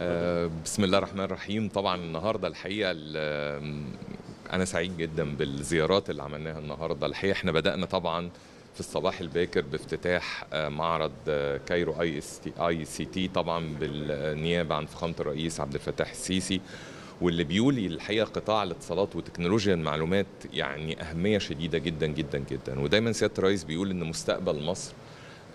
آه، بسم الله الرحمن الرحيم طبعا النهارده الحقيقه انا سعيد جدا بالزيارات اللي عملناها النهارده الحقيقه احنا بدانا طبعا في الصباح الباكر بافتتاح آه، معرض آه، كايرو اي اس تي اي سي تي طبعا بالنيابه عن فخامه الرئيس عبد الفتاح السيسي واللي بيولي الحقيقه قطاع الاتصالات وتكنولوجيا المعلومات يعني اهميه شديده جدا جدا جدا ودايما سياده الرئيس بيقول ان مستقبل مصر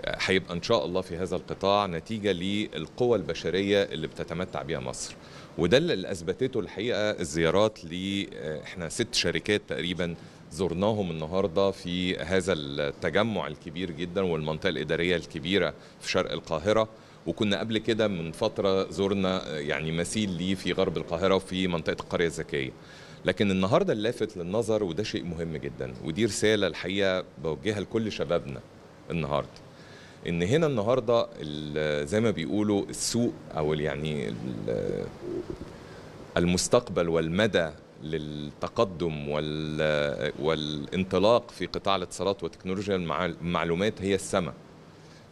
هيبقى ان شاء الله في هذا القطاع نتيجه للقوى البشريه اللي بتتمتع بها مصر وده اللي اثبتته الحقيقه الزيارات ل آه، احنا ست شركات تقريبا زرناهم النهارده في هذا التجمع الكبير جدا والمنطقه الاداريه الكبيره في شرق القاهره وكنا قبل كده من فتره زرنا آه، يعني مثيل ليه في غرب القاهره وفي منطقه القريه الذكيه لكن النهارده اللافت للنظر وده شيء مهم جدا ودي رساله الحقيقه بوجهها لكل شبابنا النهارده ان هنا النهارده زي ما بيقولوا السوق او يعني المستقبل والمدى للتقدم والانطلاق في قطاع الاتصالات وتكنولوجيا المعلومات هي السماء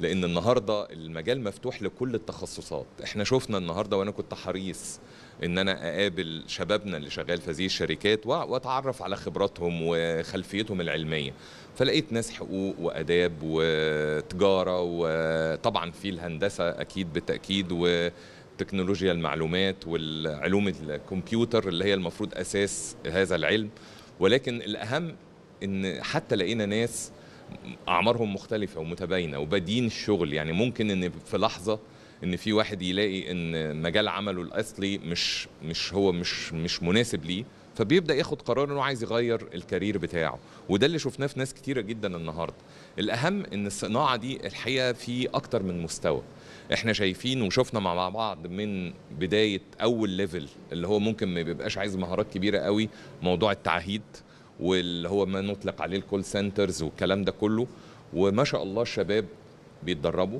لان النهارده المجال مفتوح لكل التخصصات احنا شفنا النهارده وانا كنت حريص ان انا اقابل شبابنا اللي شغال في هذه الشركات واتعرف على خبراتهم وخلفيتهم العلميه فلقيت ناس حقوق واداب وتجاره وطبعا في الهندسه اكيد بالتاكيد و تكنولوجيا المعلومات والعلوم الكمبيوتر اللي هي المفروض اساس هذا العلم ولكن الاهم ان حتى لقينا ناس اعمارهم مختلفه ومتباينه وبادين الشغل يعني ممكن ان في لحظه ان في واحد يلاقي ان مجال عمله الاصلي مش مش هو مش مش مناسب ليه فبيبدا ياخد قرار انه عايز يغير الكارير بتاعه وده اللي شفناه في ناس كتيره جدا النهارده الاهم ان الصناعه دي الحقيقه في اكتر من مستوى احنا شايفين وشفنا مع بعض من بدايه اول ليفل اللي هو ممكن ما بيبقاش عايز مهارات كبيره قوي موضوع التعهيد واللي هو ما نطلق عليه الكول سنترز والكلام ده كله وما شاء الله الشباب بيتدربوا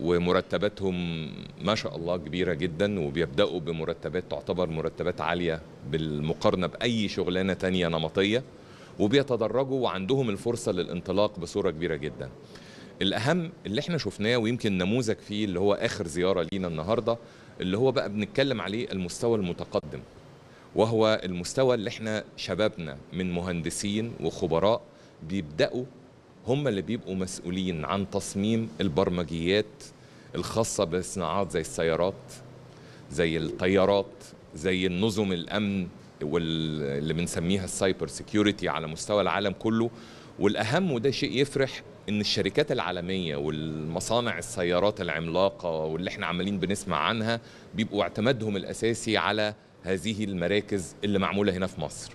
ومرتباتهم ما شاء الله كبيرة جدا وبيبدأوا بمرتبات تعتبر مرتبات عالية بالمقارنة بأي شغلانة تانية نمطية وبيتدرجوا وعندهم الفرصة للانطلاق بصورة كبيرة جدا الأهم اللي احنا شفناه ويمكن نموذج فيه اللي هو آخر زيارة لينا النهاردة اللي هو بقى بنتكلم عليه المستوى المتقدم وهو المستوى اللي احنا شبابنا من مهندسين وخبراء بيبداوا هم اللي بيبقوا مسؤولين عن تصميم البرمجيات الخاصة بالصناعات زي السيارات زي الطيارات زي النظم الأمن واللي بنسميها السايبر سيكيورتي على مستوى العالم كله والأهم وده شيء يفرح إن الشركات العالمية والمصانع السيارات العملاقة واللي احنا عمالين بنسمع عنها بيبقوا اعتمادهم الأساسي على هذه المراكز اللي معموله هنا في مصر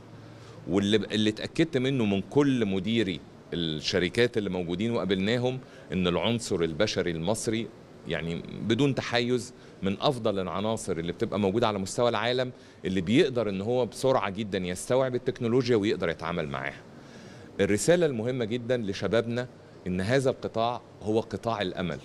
واللي اللي اتاكدت منه من كل مديري الشركات اللي موجودين وقابلناهم ان العنصر البشري المصري يعني بدون تحيز من افضل العناصر اللي بتبقى موجوده على مستوى العالم اللي بيقدر ان هو بسرعه جدا يستوعب التكنولوجيا ويقدر يتعامل معاها. الرساله المهمه جدا لشبابنا ان هذا القطاع هو قطاع الامل.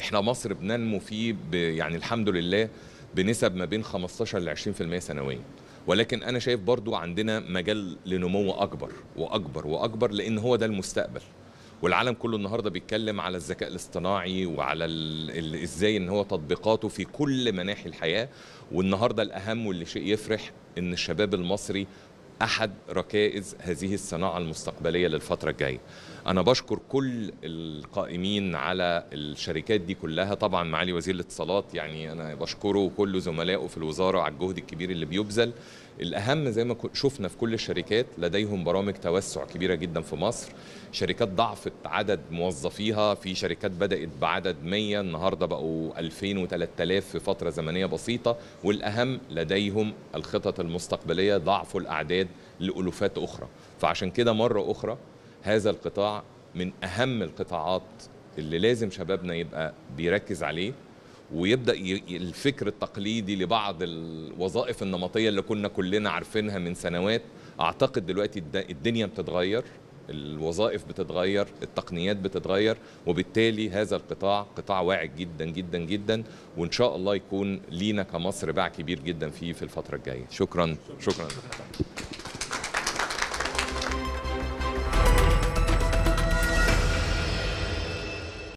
احنا مصر بننمو فيه يعني الحمد لله بنسب ما بين 15 ل 20% سنويا ولكن انا شايف برضو عندنا مجال لنمو اكبر واكبر واكبر لان هو ده المستقبل والعالم كله النهارده بيتكلم على الذكاء الاصطناعي وعلى ازاي ان هو تطبيقاته في كل مناحي الحياه والنهارده الاهم واللي شيء يفرح ان الشباب المصري احد ركائز هذه الصناعه المستقبليه للفتره الجايه انا بشكر كل القائمين على الشركات دي كلها طبعا معالي وزير الاتصالات يعني انا بشكره وكل زملائه في الوزاره على الجهد الكبير اللي بيبذل الاهم زي ما شفنا في كل الشركات لديهم برامج توسع كبيره جدا في مصر شركات ضعفت عدد موظفيها في شركات بدات بعدد 100 النهارده بقوا 2000 و3000 في فتره زمنيه بسيطه والاهم لديهم الخطط المستقبليه ضعفوا الاعداد لالوفات اخرى فعشان كده مره اخرى هذا القطاع من أهم القطاعات اللي لازم شبابنا يبقى بيركز عليه ويبدا الفكر التقليدي لبعض الوظائف النمطيه اللي كنا كلنا عارفينها من سنوات اعتقد دلوقتي الدنيا بتتغير الوظائف بتتغير التقنيات بتتغير وبالتالي هذا القطاع قطاع واعي جدا جدا جدا وان شاء الله يكون لينا كمصر باع كبير جدا فيه في الفتره الجايه شكرا شكرا, شكرا.